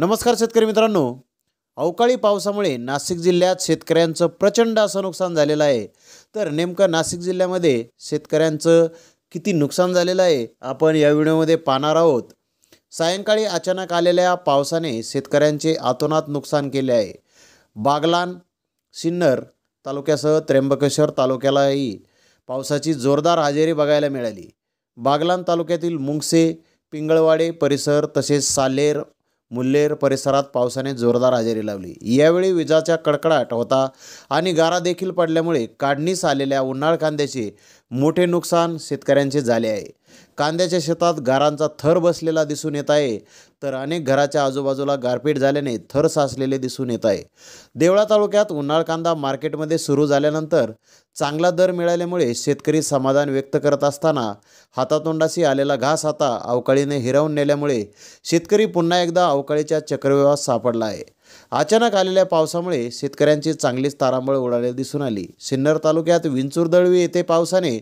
नमस्कार शेतकरी मित्रांनो अवकाळी पावसामुळे नाशिक जिल्ह्यात शेतकऱ्यांचं प्रचंड असं नुकसान झालेलं आहे तर नेमकं नाशिक जिल्ह्यामध्ये शेतकऱ्यांचं किती नुकसान झालेलं आहे आपण या व्हिडिओमध्ये पाहणार आहोत सायंकाळी अचानक आलेल्या पावसाने शेतकऱ्यांचे आतोनात नुकसान केले आहे बागलान सिन्नर तालुक्यासह त्र्यंबकेश्वर तालुक्यालाही पावसाची जोरदार हजेरी बघायला मिळाली बागलान तालुक्यातील मुंगसे पिंगळवाडे परिसर तसेच सालेर मुल्लेर परिसरात पावसाने जोरदार हजेरी लावली यावेळी विजाचा कडकडाट होता आणि गारा देखील पडल्यामुळे काढणीस आलेल्या उन्हाळ कांद्याचे मोठे नुकसान शेतकऱ्यांचे झाले आहे कांद्याच्या शेतात गारांचा थर बसलेला दिसून येत आहे तर अनेक घराच्या आजूबाजूला गारपीट झाल्याने थर साचलेले दिसून येत आहे देवळा तालुक्यात उन्हाळ कांदा मार्केटमध्ये सुरू झाल्यानंतर चांगला दर मिळाल्यामुळे शेतकरी समाधान व्यक्त करत असताना हातातोंडाशी आलेला घास आता अवकाळीने हिरावून नेल्यामुळे शेतकरी पुन्हा एकदा अवकाळीच्या चक्रव्यूहात सापडला आहे अचानक आलेल्या पावसामुळे शेतकऱ्यांची चांगलीच तारांबळ उड़ाले दिसून आली सिन्नर तालुक्यात विंचूर दळवी येथे पावसाने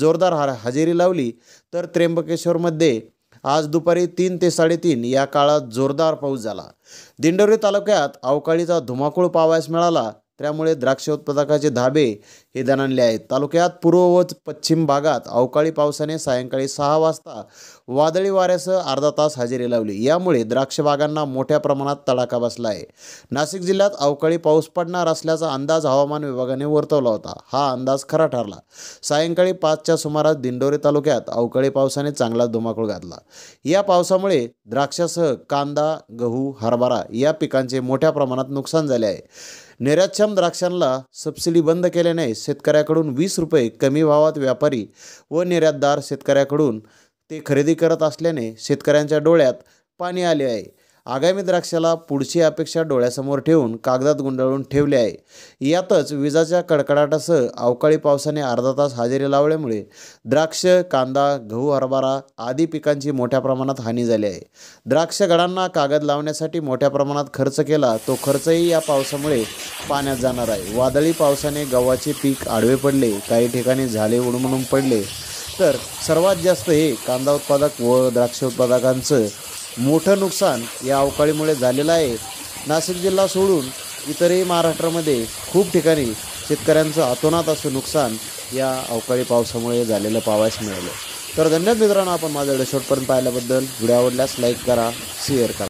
जोरदार हजेरी लावली तर त्र्यंबकेश्वरमध्ये आज दुपारी तीन ते साडेतीन या काळात जोरदार पाऊस झाला दिंडोरी तालुक्यात अवकाळीचा धुमाकूळ पावायस मिळाला त्यामुळे द्राक्ष उत्पादकाचे धाबे हे दणाणले आहेत तालुक्यात पूर्व व पश्चिम भागात अवकाळी पावसाने सायंकाळी सहा वाजता वादळी वाऱ्यासह अर्धा तास हजेरी लावली यामुळे द्राक्ष बागांना मोठ्या प्रमाणात तडाखा बसला आहे नाशिक जिल्ह्यात अवकाळी पाऊस पडणार असल्याचा अंदाज हवामान विभागाने वर्तवला होता हा अंदाज खरा ठरला सायंकाळी पाचच्या सुमारास दिंडोरी तालुक्यात अवकाळी पावसाने चांगला धुमाकूळ घातला या पावसामुळे द्राक्षासह कांदा गहू हरभरा या पिकांचे मोठ्या प्रमाणात नुकसान झाले आहे निर्यातक्षम द्राक्षांना सबसिडी बंद केल्याने शेतकऱ्याकडून वीस रुपये कमी भावात व्यापारी व निर्यातदार शेतकऱ्याकडून ते खरेदी करत असल्याने शेतकऱ्यांच्या डोळ्यात पाणी आले आहे आगामी द्राक्षाला पुढची अपेक्षा डोळ्यासमोर ठेवून कागदात गुंडाळून ठेवले आहे यातच विजाच्या कडकडाटासह अवकाळी पावसाने अर्धा तास हजेरी लावल्यामुळे द्राक्ष कांदा गहू हरभरा आदी पिकांची मोठ्या प्रमाणात हानी झाली आहे द्राक्ष गडांना कागद लावण्यासाठी मोठ्या प्रमाणात खर्च केला तो खर्चही या पावसामुळे पाण्यात जाणार आहे वादळी पावसाने गव्हाचे पीक आडवे पडले काही ठिकाणी झाले म्हणून पडले तर सर्वात जास्त हे कांदा उत्पादक व द्राक्ष उत्पादकांचं मोठं नुकसान या अवकाळीमुळे झालेलं आहे नाशिक जिल्हा सोडून इतरही महाराष्ट्रामध्ये खूप ठिकाणी शेतकऱ्यांचं अतोनात असं नुकसान या अवकाळी पावसामुळे झालेलं पावायस मिळालं तर धन्यवाद मित्रांनो आपण माझं व्हिडिओ पाहिल्याबद्दल व्हिडिओ आवडल्यास लाईक करा शेअर करा